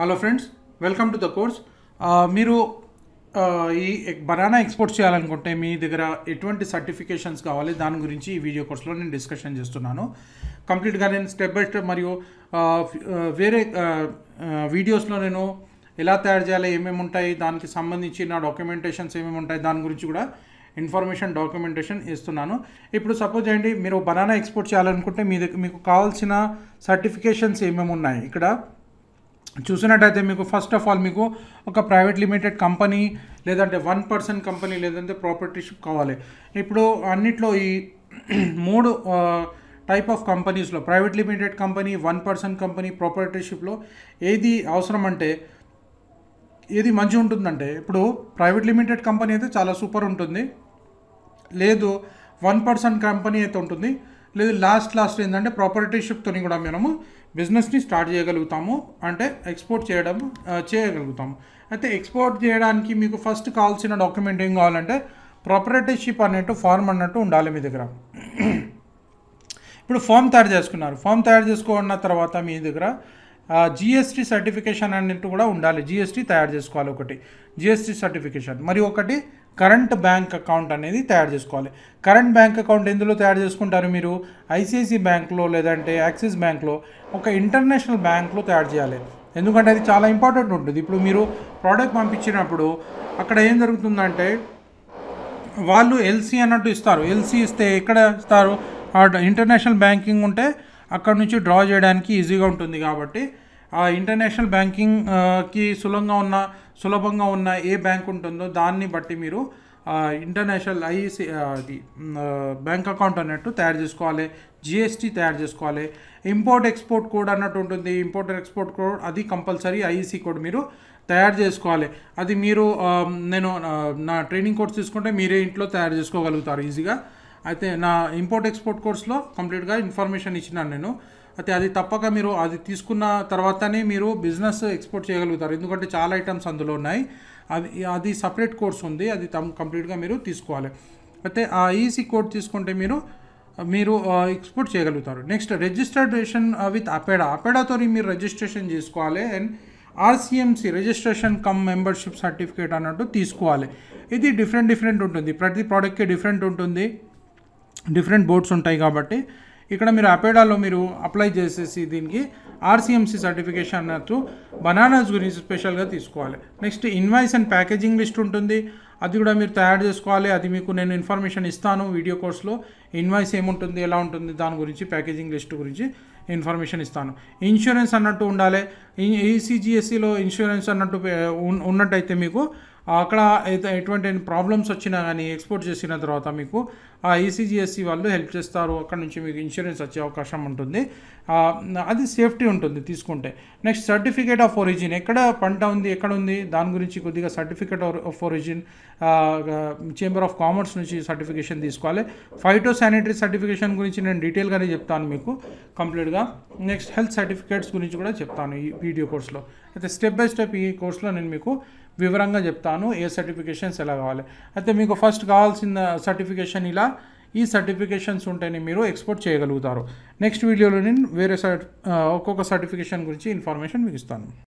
hello friends welcome to the course మీరు uh, ఈ banana export చేయాలనుకుంటే మీ దగ్గర ఎటువంటి సర్టిఫికేషన్స్ కావాలి దాని గురించి ఈ వీడియో కోర్స్లో నేను డిస్కషన్ చేస్తున్నాను కంప్లీట్గా నేను స్టెప్ బై స్టెప్ మరియు uh, uh, వేరే వీడియోస్లో నేను ఎలా తయారు చేయాలి ఏమేమి ఉంటాయి దానికి సంబంధించి నా డాక్యుమెంటేషన్స్ ఏమేమి ఉంటాయి దాని గురించి కూడా ఇన్ఫర్మేషన్ డాక్యుమెంటేషన్ ఇస్తున్నాను ఇప్పుడు సపోజ్ చేయండి మీరు బనానా ఎక్స్పోర్ట్ చేయాలనుకుంటే మీ మీకు కావాల్సిన సర్టిఫికేషన్స్ ఏమేమి ఉన్నాయి ఇక్కడ చూసినట్టయితే మీకు ఫస్ట్ ఆఫ్ ఆల్ మీకు ఒక ప్రైవేట్ లిమిటెడ్ కంపెనీ లేదంటే వన్ పర్సన్ కంపెనీ లేదంటే ప్రాపర్టీషిప్ కావాలి ఇప్పుడు అన్నిట్లో ఈ మూడు టైప్ ఆఫ్ కంపెనీస్లో private limited company one person company ప్రాపర్టీషిప్లో ఏది అవసరం అంటే ఏది మంచి ఉంటుందంటే ఇప్పుడు ప్రైవేట్ లిమిటెడ్ కంపెనీ అయితే చాలా సూపర్ ఉంటుంది లేదు వన్ పర్సన్ కంపెనీ అయితే ఉంటుంది లేదు లాస్ట్ లాస్ట్ ఏంటంటే ప్రాపర్టీషిప్తోని కూడా మనము బిజినెస్ని స్టార్ట్ చేయగలుగుతాము అంటే ఎక్స్పోర్ట్ చేయడం చేయగలుగుతాము అయితే ఎక్స్పోర్ట్ చేయడానికి మీకు ఫస్ట్ కావాల్సిన డాక్యుమెంట్ ఏం కావాలంటే ప్రాపర్టీషిప్ అనేట్టు ఫార్మ్ అన్నట్టు ఉండాలి మీ దగ్గర ఇప్పుడు ఫామ్ తయారు చేసుకున్నారు ఫామ్ తయారు చేసుకున్న తర్వాత మీ దగ్గర జిఎస్టీ సర్టిఫికేషన్ అన్నట్టు కూడా ఉండాలి జిఎస్టీ తయారు చేసుకోవాలి ఒకటి జిఎస్టీ సర్టిఫికేషన్ మరి ఒకటి కరెంట్ బ్యాంక్ అకౌంట్ అనేది తయారు చేసుకోవాలి కరెంట్ బ్యాంక్ అకౌంట్ ఎందులో తయారు చేసుకుంటారు మీరు ఐసిఐసి బ్యాంక్లో లేదంటే యాక్సిస్ బ్యాంక్లో ఒక ఇంటర్నేషనల్ బ్యాంక్లో తయారు చేయాలి ఎందుకంటే అది చాలా ఇంపార్టెంట్ ఉంటుంది ఇప్పుడు మీరు ప్రోడక్ట్ పంపించినప్పుడు అక్కడ ఏం జరుగుతుందంటే వాళ్ళు ఎల్సీ అన్నట్టు ఇస్తారు ఎల్సీ ఇస్తే ఎక్కడ ఇస్తారు ఇంటర్నేషనల్ బ్యాంకింగ్ ఉంటే అక్కడ నుంచి డ్రా చేయడానికి ఈజీగా ఉంటుంది కాబట్టి ఇంటర్నేషనల్ బ్యాంకింగ్కి సులభంగా ఉన్న సులభంగా ఉన్న ఏ బ్యాంక్ ఉంటుందో దాన్ని బట్టి మీరు international I C bank account అన్నట్టు తయారు చేసుకోవాలి జిఎస్టీ తయారు చేసుకోవాలి ఇంపోర్ట్ ఎక్స్పోర్ట్ కోడ్ అన్నట్టు ఉంటుంది ఇంపోర్ట్ ఎక్స్పోర్ట్ కోడ్ అది కంపల్సరీ ఐఈసీ కోడ్ మీరు తయారు చేసుకోవాలి అది మీరు నేను నా ట్రైనింగ్ కోర్స్ తీసుకుంటే మీరే ఇంట్లో తయారు చేసుకోగలుగుతారు ఈజీగా అయితే నా ఇంపోర్ట్ ఎక్స్పోర్ట్ కోర్స్లో కంప్లీట్గా ఇన్ఫర్మేషన్ ఇచ్చినాను నేను అయితే అది తప్పక మీరు అది తీసుకున్న తర్వాతనే మీరు బిజినెస్ ఎక్స్పోర్ట్ చేయగలుగుతారు ఎందుకంటే చాలా ఐటమ్స్ అందులో ఉన్నాయి అది అది సపరేట్ కోర్స్ ఉంది అది తమ్ కంప్లీట్గా మీరు తీసుకోవాలి అయితే ఆ ఈసీ కోడ్ తీసుకుంటే మీరు మీరు ఎక్స్పోర్ట్ చేయగలుగుతారు నెక్స్ట్ రిజిస్ట్రేషన్ విత్ అపెడా అపేడాతో మీరు రిజిస్ట్రేషన్ చేసుకోవాలి and RCMC registration cum membership certificate అన్నట్టు తీసుకోవాలి ఇది డిఫరెంట్ డిఫరెంట్ ఉంటుంది ప్రతి ప్రోడక్ట్కి డిఫరెంట్ ఉంటుంది డిఫరెంట్ బోర్డ్స్ ఉంటాయి కాబట్టి ఇక్కడ మీరు అపేడాలో మీరు అప్లై చేసేసి దీనికి ఆర్సీఎంసీ సర్టిఫికేషన్ అన్నట్టు బనానాస్ గురించి స్పెషల్గా తీసుకోవాలి next invoice and packaging list ఉంటుంది అది కూడా మీరు తయారు చేసుకోవాలి అది మీకు నేను ఇన్ఫర్మేషన్ ఇస్తాను వీడియో కోర్స్లో ఇన్వాయిస్ ఏముంటుంది ఎలా ఉంటుంది దాని గురించి ప్యాకేజింగ్ లిస్ట్ గురించి ఇన్ఫర్మేషన్ ఇస్తాను ఇన్సూరెన్స్ అన్నట్టు ఉండాలి ఈసీజీఎస్సీలో ఇన్సూరెన్స్ అన్నట్టు ఉన్నట్టయితే మీకు అక్కడ ఎటువంటి ప్రాబ్లమ్స్ వచ్చినా కానీ ఎక్స్పోర్ట్ చేసిన తర్వాత మీకు ఆ ఈసీజీఎస్సీ వాళ్ళు హెల్ప్ చేస్తారు అక్కడ నుంచి మీకు ఇన్సూరెన్స్ వచ్చే అవకాశం ఉంటుంది అది సేఫ్టీ ఉంటుంది తీసుకుంటే నెక్స్ట్ సర్టిఫికేట్ ఆఫ్ ఒరిజిన్ ఎక్కడ పంట ఉంది ఎక్కడ ఉంది దాని గురించి కొద్దిగా certificate of origin chamber of commerce నుంచి సర్టిఫికేషన్ తీసుకోవాలి ఫైటో శానిటరీ సర్టిఫికేషన్ గురించి నేను డీటెయిల్గానే చెప్తాను మీకు కంప్లీట్గా నెక్స్ట్ హెల్త్ సర్టిఫికేట్స్ గురించి కూడా చెప్తాను ఈ వీడియో కోర్స్లో అయితే స్టెప్ బై స్టెప్ ఈ కోర్సులో నేను మీకు వివరంగా చెప్తాను ఏ సర్టిఫికేషన్స్ ఎలా కావాలి అయితే మీకు ఫస్ట్ కావాల్సిన సర్టిఫికేషన్ ఇలా ఈ సర్టిఫికేషన్స్ ఉంటేనే మీరు ఎక్స్పోర్ట్ చేయగలుగుతారు నెక్స్ట్ వీడియోలో నేను వేరే సర్ ఒక్కొక్క సర్టిఫికేషన్ గురించి ఇన్ఫర్మేషన్ మీకు ఇస్తాను